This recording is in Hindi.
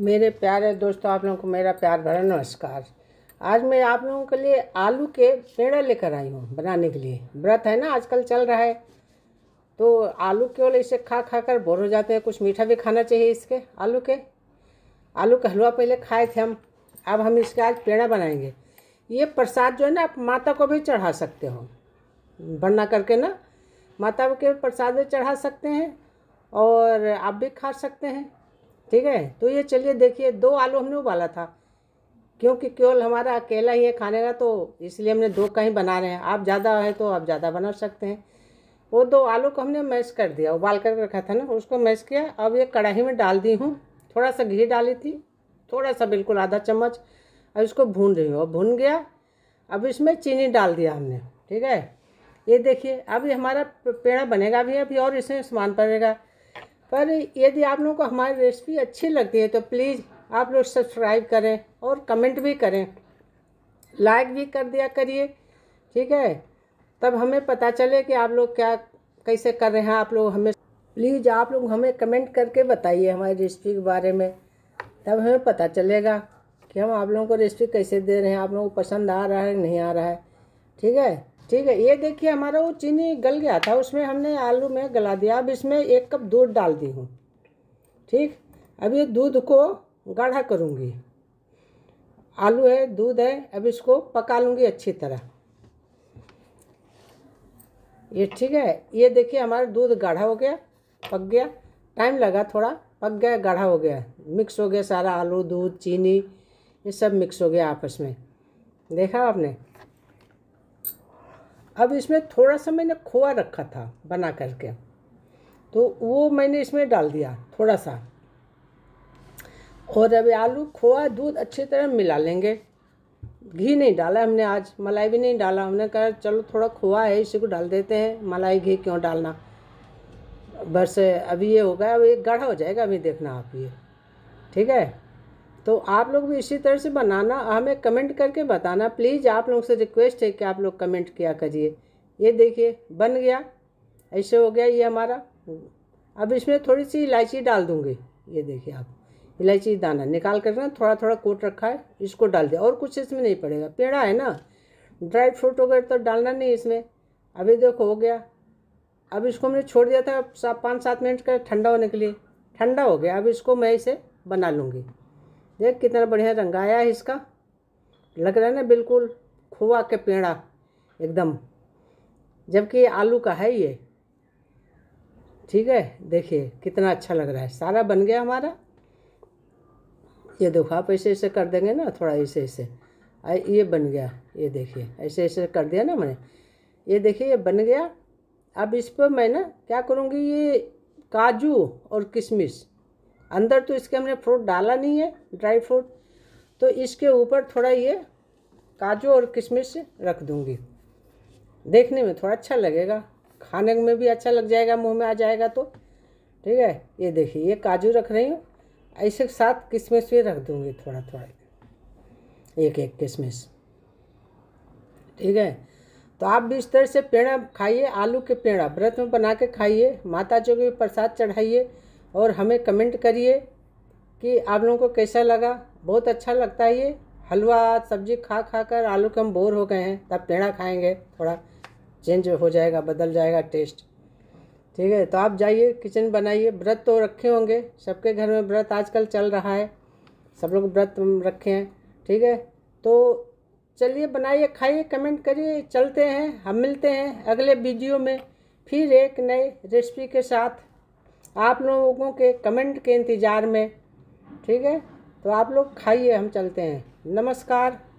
मेरे प्यारे दोस्तों आप लोगों को मेरा प्यार भरा नमस्कार आज मैं आप लोगों के लिए आलू के पेड़ा लेकर आई हूँ बनाने के लिए व्रत है ना आजकल चल रहा है तो आलू केवल इसे खा खा कर बोर हो जाते हैं कुछ मीठा भी खाना चाहिए इसके आलू के आलू का हलवा पहले खाए थे हम अब हम इसके आज पेड़ा बनाएंगे ये प्रसाद जो है ना आप माता को भी चढ़ा सकते हो बनना करके ना माता के प्रसाद भी चढ़ा सकते हैं और आप भी खा सकते हैं ठीक है तो ये चलिए देखिए दो आलू हमने उबाला था क्योंकि केवल हमारा अकेला ही है खाने का तो इसलिए हमने दो का ही बना रहे हैं आप ज़्यादा है तो आप ज़्यादा बना सकते हैं वो दो आलू को हमने मैश कर दिया उबाल कर रखा था ना उसको मैश किया अब ये कढ़ाई में डाल दी हूँ थोड़ा सा घी डाली थी थोड़ा सा बिल्कुल आधा चम्मच अब इसको भून रही हूँ अब भून गया अब इसमें चीनी डाल दिया हमने ठीक है ये देखिए अब ये हमारा पेड़ा बनेगा भी अभी और इसमें सामान पड़ेगा पर यदि आप लोगों को हमारी रेसिपी अच्छी लगती है तो प्लीज़ आप लोग सब्सक्राइब करें और कमेंट भी करें लाइक भी कर दिया करिए ठीक है तब हमें पता चले कि आप लोग क्या कैसे कर रहे हैं आप लोग हमें प्लीज़ आप लोग हमें कमेंट करके बताइए हमारी रेसिपी के बारे में तब हमें पता चलेगा कि हम आप लोगों को रेसिपी कैसे दे रहे हैं आप लोगों को पसंद आ रहा है नहीं आ रहा है ठीक है ठीक है ये देखिए हमारा वो चीनी गल गया था उसमें हमने आलू में गला दिया अब इसमें एक कप दूध डाल दी हूँ ठीक अब ये दूध को गाढ़ा करूँगी आलू है दूध है अब इसको पका लूँगी अच्छी तरह ये ठीक है ये देखिए हमारा दूध गाढ़ा हो गया पक गया टाइम लगा थोड़ा पक गया गाढ़ा हो गया मिक्स हो गया सारा आलू दूध चीनी ये सब मिक्स हो गया आपस में देखा आपने अब इसमें थोड़ा सा मैंने खोआ रखा था बना करके तो वो मैंने इसमें डाल दिया थोड़ा सा और अब आलू खोआ दूध अच्छी तरह मिला लेंगे घी नहीं डाला हमने आज मलाई भी नहीं डाला हमने कहा चलो थोड़ा खोआ है इसी को डाल देते हैं मलाई घी क्यों डालना बस अभी ये होगा अब ये गाढ़ा हो जाएगा अभी देखना आप ये ठीक है तो आप लोग भी इसी तरह से बनाना हमें कमेंट करके बताना प्लीज़ आप लोगों से रिक्वेस्ट है कि आप लोग कमेंट किया करिए ये देखिए बन गया ऐसे हो गया ये हमारा अब इसमें थोड़ी सी इलायची डाल दूँगी ये देखिए आप इलायची दाना निकाल कर ना थोड़ा थोड़ा कोट रखा है इसको डाल दिया और कुछ इसमें नहीं पड़ेगा पेड़ा है ना ड्राई फ्रूट वगैरह तो डालना नहीं इसमें अभी देखो हो गया अब इसको हमने छोड़ दिया था पाँच सात मिनट का ठंडा होने के लिए ठंडा हो गया अब इसको मैं इसे बना लूँगी देख कितना बढ़िया रंग आया है इसका लग रहा है ना बिल्कुल खोआ के पेड़ा एकदम जबकि आलू का है ये ठीक है देखिए कितना अच्छा लग रहा है सारा बन गया हमारा ये देखो आप ऐसे ऐसे कर देंगे ना थोड़ा ऐसे ऐसे ये बन गया ये देखिए ऐसे ऐसे कर दिया ना मैंने ये देखिए ये बन गया अब इस पर मैं ना क्या करूँगी ये काजू और किशमिश अंदर तो इसके हमने फ्रूट डाला नहीं है ड्राई फ्रूट तो इसके ऊपर थोड़ा ये काजू और किशमिश रख दूँगी देखने में थोड़ा अच्छा लगेगा खाने में भी अच्छा लग जाएगा मुंह में आ जाएगा तो ठीक है ये देखिए ये काजू रख रही हूँ ऐसे साथ किशमिश भी रख दूँगी थोड़ा थोड़ा एक एक किशमिश ठीक है तो आप भी इस तरह से पेड़ा खाइए आलू के पेड़ा व्रत में बना के खाइए माता जी को भी प्रसाद चढ़ाइए और हमें कमेंट करिए कि आप लोगों को कैसा लगा बहुत अच्छा लगता है ये हलवा सब्जी खा खा कर आलू के हम बोर हो गए हैं तब पेड़ा खाएंगे थोड़ा चेंज हो जाएगा बदल जाएगा टेस्ट ठीक है तो आप जाइए किचन बनाइए व्रत तो रखे होंगे सबके घर में व्रत आजकल चल रहा है सब लोग व्रत रखे हैं ठीक है तो चलिए बनाइए खाइए कमेंट करिए चलते हैं हम मिलते हैं अगले वीडियो में फिर एक नए रेसिपी के साथ आप लोगों के कमेंट के इंतज़ार में ठीक है तो आप लोग खाइए हम चलते हैं नमस्कार